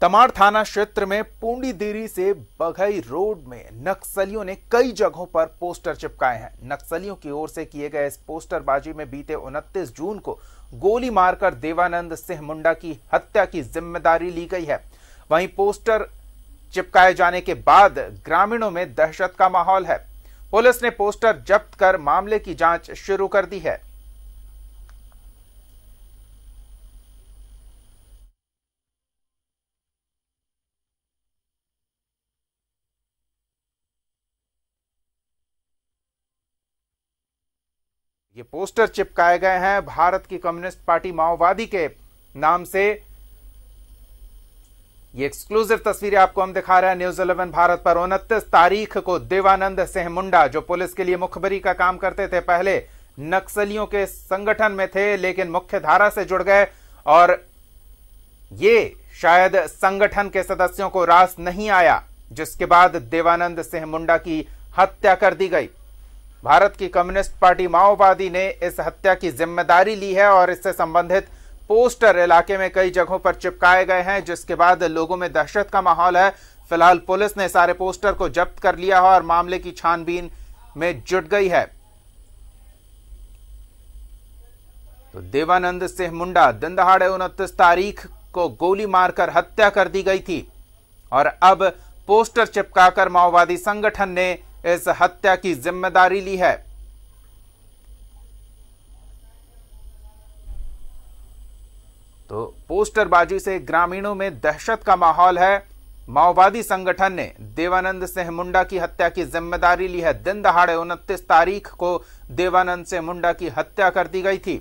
तमाड़ थाना क्षेत्र में पूंडी देरी से बघई रोड में नक्सलियों ने कई जगहों पर पोस्टर चिपकाए हैं नक्सलियों की ओर से किए गए इस पोस्टरबाजी में बीते 29 जून को गोली मारकर देवानंद सिंह मुंडा की हत्या की जिम्मेदारी ली गई है वहीं पोस्टर चिपकाए जाने के बाद ग्रामीणों में दहशत का माहौल है पुलिस ने पोस्टर जब्त कर मामले की जांच शुरू कर दी है ये पोस्टर चिपकाए गए हैं भारत की कम्युनिस्ट पार्टी माओवादी के नाम से ये एक्सक्लूसिव तस्वीरें आपको हम दिखा रहे हैं न्यूज इलेवन भारत पर उनतीस तारीख को देवानंद सिंह मुंडा जो पुलिस के लिए मुखबरी का काम करते थे पहले नक्सलियों के संगठन में थे लेकिन मुख्य धारा से जुड़ गए और ये शायद संगठन के सदस्यों को रास नहीं आया जिसके बाद देवानंद सिंह मुंडा की हत्या कर दी गई भारत की कम्युनिस्ट पार्टी माओवादी ने इस हत्या की जिम्मेदारी ली है और इससे संबंधित पोस्टर इलाके में कई जगहों पर चिपकाए गए हैं जिसके बाद लोगों में दहशत का माहौल है फिलहाल पुलिस ने सारे पोस्टर को जब्त कर लिया है और मामले की छानबीन में जुट गई है तो देवानंद सिंह मुंडा दिन दहाड़े उनतीस तारीख को गोली मारकर हत्या कर दी गई थी और अब पोस्टर चिपकाकर माओवादी संगठन ने इस हत्या की जिम्मेदारी ली है तो पोस्टरबाजी से ग्रामीणों में दहशत का माहौल है माओवादी संगठन ने देवानंद सिंह मुंडा की हत्या की जिम्मेदारी ली है दिन दहाड़े उनतीस तारीख को देवानंद सिंह मुंडा की हत्या कर दी गई थी